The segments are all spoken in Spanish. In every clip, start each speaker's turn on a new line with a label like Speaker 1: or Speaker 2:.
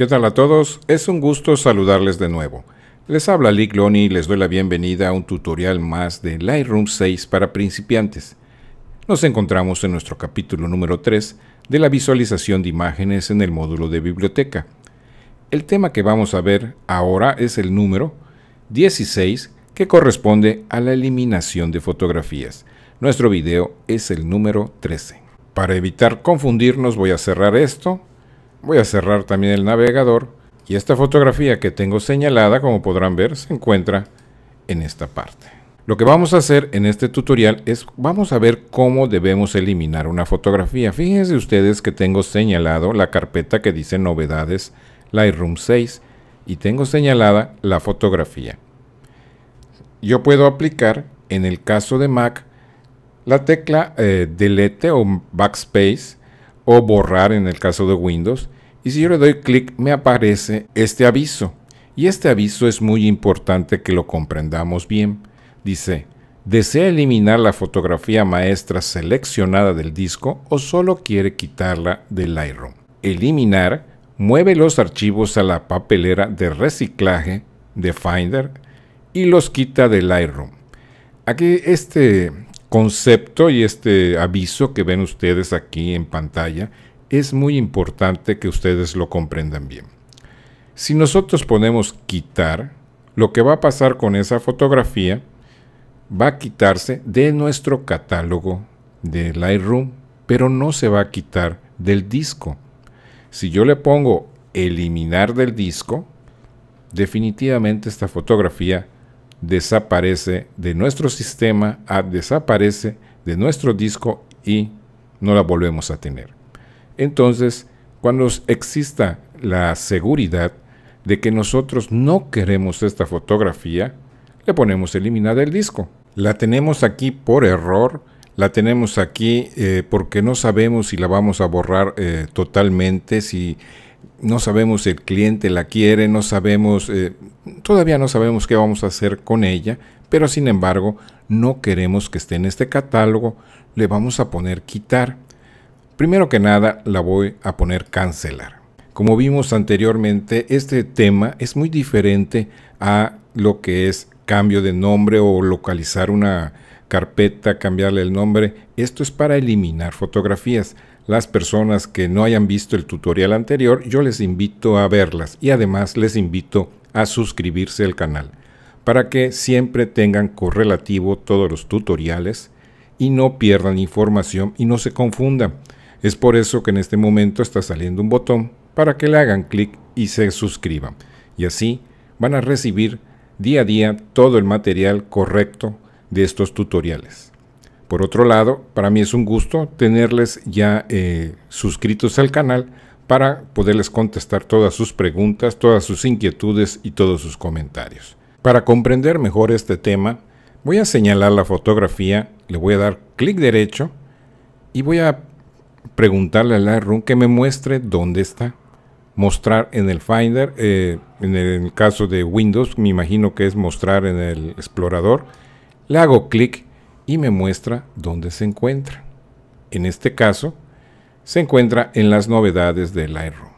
Speaker 1: ¿Qué tal a todos? Es un gusto saludarles de nuevo. Les habla Lick y les doy la bienvenida a un tutorial más de Lightroom 6 para principiantes. Nos encontramos en nuestro capítulo número 3 de la visualización de imágenes en el módulo de biblioteca. El tema que vamos a ver ahora es el número 16 que corresponde a la eliminación de fotografías. Nuestro video es el número 13. Para evitar confundirnos voy a cerrar esto Voy a cerrar también el navegador y esta fotografía que tengo señalada, como podrán ver, se encuentra en esta parte. Lo que vamos a hacer en este tutorial es, vamos a ver cómo debemos eliminar una fotografía. Fíjense ustedes que tengo señalado la carpeta que dice novedades Lightroom 6 y tengo señalada la fotografía. Yo puedo aplicar, en el caso de Mac, la tecla eh, Delete o Backspace o borrar en el caso de Windows. Y si yo le doy clic me aparece este aviso. Y este aviso es muy importante que lo comprendamos bien. Dice, ¿desea eliminar la fotografía maestra seleccionada del disco o solo quiere quitarla del Lightroom? Eliminar mueve los archivos a la papelera de reciclaje de Finder y los quita del Lightroom. Aquí este concepto y este aviso que ven ustedes aquí en pantalla es muy importante que ustedes lo comprendan bien. Si nosotros ponemos quitar, lo que va a pasar con esa fotografía va a quitarse de nuestro catálogo de Lightroom, pero no se va a quitar del disco. Si yo le pongo eliminar del disco, definitivamente esta fotografía desaparece de nuestro sistema, ah, desaparece de nuestro disco y no la volvemos a tener. Entonces, cuando exista la seguridad de que nosotros no queremos esta fotografía, le ponemos eliminada el disco. La tenemos aquí por error, la tenemos aquí eh, porque no sabemos si la vamos a borrar eh, totalmente, si no sabemos si el cliente la quiere, no sabemos, eh, todavía no sabemos qué vamos a hacer con ella, pero sin embargo no queremos que esté en este catálogo, le vamos a poner quitar. Primero que nada la voy a poner cancelar. Como vimos anteriormente, este tema es muy diferente a lo que es cambio de nombre o localizar una carpeta, cambiarle el nombre. Esto es para eliminar fotografías. Las personas que no hayan visto el tutorial anterior, yo les invito a verlas y además les invito a suscribirse al canal para que siempre tengan correlativo todos los tutoriales y no pierdan información y no se confundan. Es por eso que en este momento está saliendo un botón para que le hagan clic y se suscriban. Y así van a recibir día a día todo el material correcto de estos tutoriales. Por otro lado, para mí es un gusto tenerles ya eh, suscritos al canal para poderles contestar todas sus preguntas, todas sus inquietudes y todos sus comentarios. Para comprender mejor este tema, voy a señalar la fotografía, le voy a dar clic derecho y voy a preguntarle a Lightroom que me muestre dónde está. Mostrar en el Finder, eh, en el caso de Windows, me imagino que es mostrar en el explorador. Le hago clic y me muestra dónde se encuentra. En este caso, se encuentra en las novedades de Lightroom.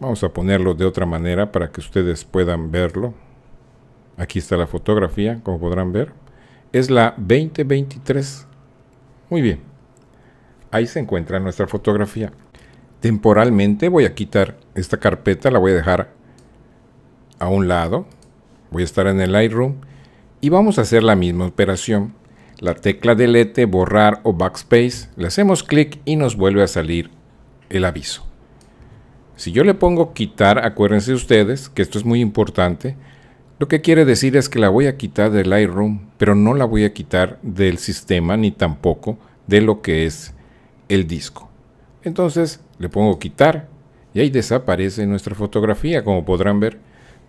Speaker 1: Vamos a ponerlo de otra manera para que ustedes puedan verlo. Aquí está la fotografía, como podrán ver. Es la 2023. Muy bien. Ahí se encuentra nuestra fotografía. Temporalmente voy a quitar esta carpeta, la voy a dejar a un lado. Voy a estar en el Lightroom y vamos a hacer la misma operación la tecla delete, borrar o backspace, le hacemos clic y nos vuelve a salir el aviso. Si yo le pongo quitar, acuérdense ustedes que esto es muy importante, lo que quiere decir es que la voy a quitar del Lightroom, pero no la voy a quitar del sistema ni tampoco de lo que es el disco. Entonces le pongo quitar y ahí desaparece nuestra fotografía, como podrán ver.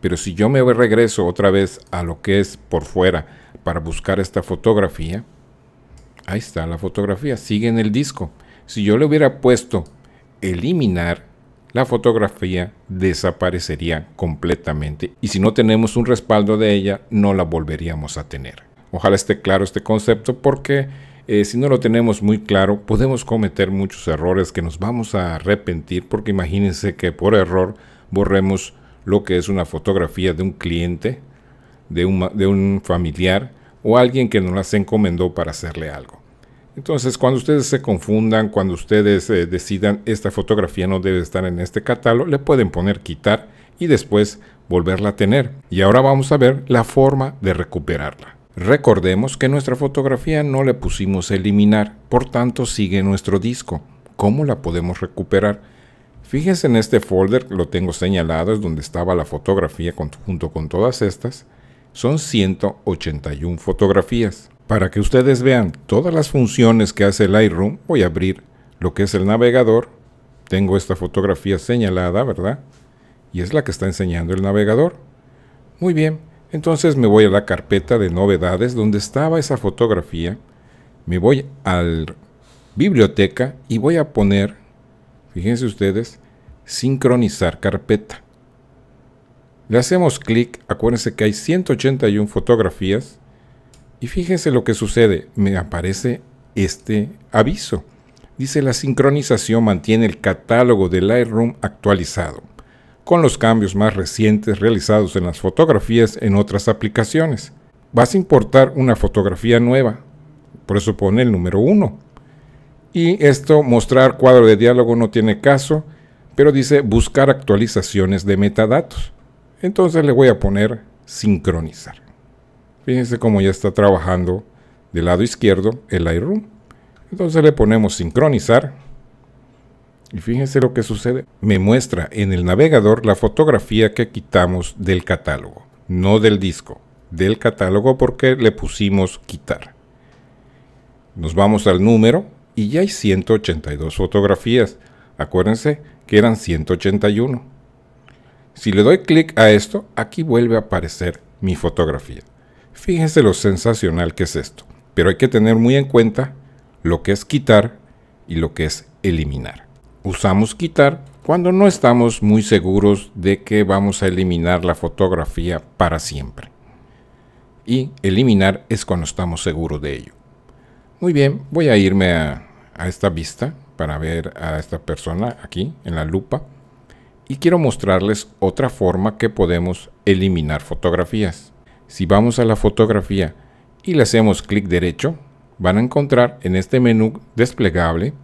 Speaker 1: Pero si yo me regreso otra vez a lo que es por fuera para buscar esta fotografía, ahí está la fotografía, sigue en el disco. Si yo le hubiera puesto eliminar, la fotografía desaparecería completamente y si no tenemos un respaldo de ella, no la volveríamos a tener. Ojalá esté claro este concepto porque eh, si no lo tenemos muy claro, podemos cometer muchos errores que nos vamos a arrepentir porque imagínense que por error borremos lo que es una fotografía de un cliente, de un, familiar o alguien que nos las encomendó para hacerle algo. Entonces, cuando ustedes se confundan, cuando ustedes eh, decidan esta fotografía no debe estar en este catálogo, le pueden poner quitar y después volverla a tener. Y ahora vamos a ver la forma de recuperarla. Recordemos que nuestra fotografía no le pusimos eliminar, por tanto sigue nuestro disco. ¿Cómo la podemos recuperar? Fíjense en este folder, lo tengo señalado, es donde estaba la fotografía junto con todas estas. Son 181 fotografías. Para que ustedes vean todas las funciones que hace Lightroom, voy a abrir lo que es el navegador. Tengo esta fotografía señalada, ¿verdad? Y es la que está enseñando el navegador. Muy bien, entonces me voy a la carpeta de novedades donde estaba esa fotografía. Me voy al biblioteca y voy a poner fíjense ustedes, sincronizar carpeta. Le hacemos clic, acuérdense que hay 181 fotografías y fíjense lo que sucede, me aparece este aviso. Dice la sincronización mantiene el catálogo de Lightroom actualizado, con los cambios más recientes realizados en las fotografías en otras aplicaciones. Vas a importar una fotografía nueva, por eso pone el número 1. Y esto, mostrar cuadro de diálogo no tiene caso, pero dice buscar actualizaciones de metadatos. Entonces le voy a poner sincronizar. Fíjense cómo ya está trabajando del lado izquierdo el iRoom. Entonces le ponemos sincronizar. Y fíjense lo que sucede. Me muestra en el navegador la fotografía que quitamos del catálogo. No del disco. Del catálogo porque le pusimos quitar. Nos vamos al número y ya hay 182 fotografías. Acuérdense que eran 181. Si le doy clic a esto, aquí vuelve a aparecer mi fotografía. Fíjense lo sensacional que es esto, pero hay que tener muy en cuenta lo que es quitar y lo que es eliminar. Usamos quitar cuando no estamos muy seguros de que vamos a eliminar la fotografía para siempre. Y eliminar es cuando estamos seguros de ello. Muy bien, voy a irme a a esta vista para ver a esta persona aquí en la lupa y quiero mostrarles otra forma que podemos eliminar fotografías. Si vamos a la fotografía y le hacemos clic derecho, van a encontrar en este menú desplegable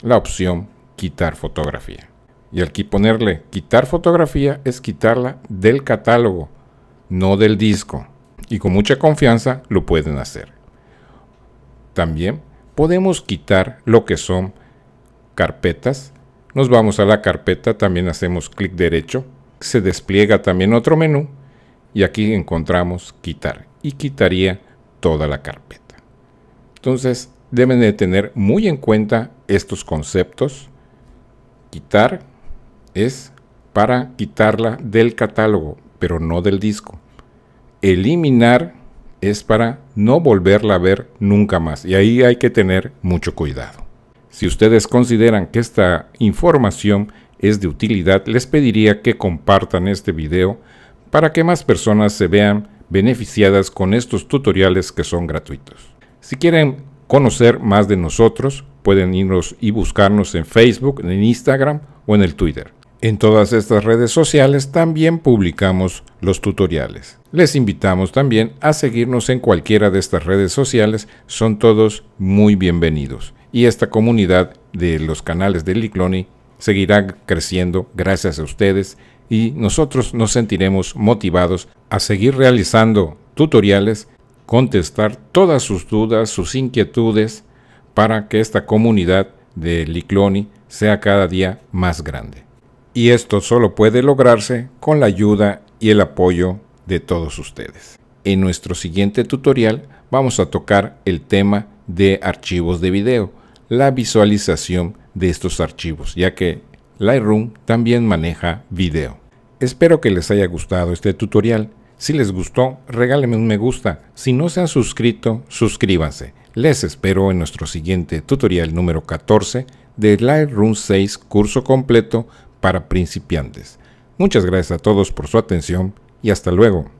Speaker 1: la opción quitar fotografía. Y aquí ponerle quitar fotografía es quitarla del catálogo, no del disco. Y con mucha confianza lo pueden hacer. También podemos quitar lo que son carpetas. Nos vamos a la carpeta, también hacemos clic derecho. Se despliega también otro menú y aquí encontramos quitar y quitaría toda la carpeta. Entonces deben de tener muy en cuenta estos conceptos. Quitar es para quitarla del catálogo, pero no del disco. Eliminar es para no volverla a ver nunca más. Y ahí hay que tener mucho cuidado. Si ustedes consideran que esta información es de utilidad, les pediría que compartan este video para que más personas se vean beneficiadas con estos tutoriales que son gratuitos. Si quieren conocer más de nosotros, pueden irnos y buscarnos en Facebook, en Instagram o en el Twitter. En todas estas redes sociales también publicamos los tutoriales. Les invitamos también a seguirnos en cualquiera de estas redes sociales, son todos muy bienvenidos. Y esta comunidad de los canales de Licloni seguirá creciendo gracias a ustedes y nosotros nos sentiremos motivados a seguir realizando tutoriales, contestar todas sus dudas, sus inquietudes, para que esta comunidad de Licloni sea cada día más grande y esto solo puede lograrse con la ayuda y el apoyo de todos ustedes. En nuestro siguiente tutorial vamos a tocar el tema de archivos de video, la visualización de estos archivos, ya que Lightroom también maneja video. Espero que les haya gustado este tutorial. Si les gustó, regálenme un me gusta. Si no se han suscrito, suscríbanse. Les espero en nuestro siguiente tutorial número 14 de Lightroom 6 curso completo para principiantes. Muchas gracias a todos por su atención y hasta luego.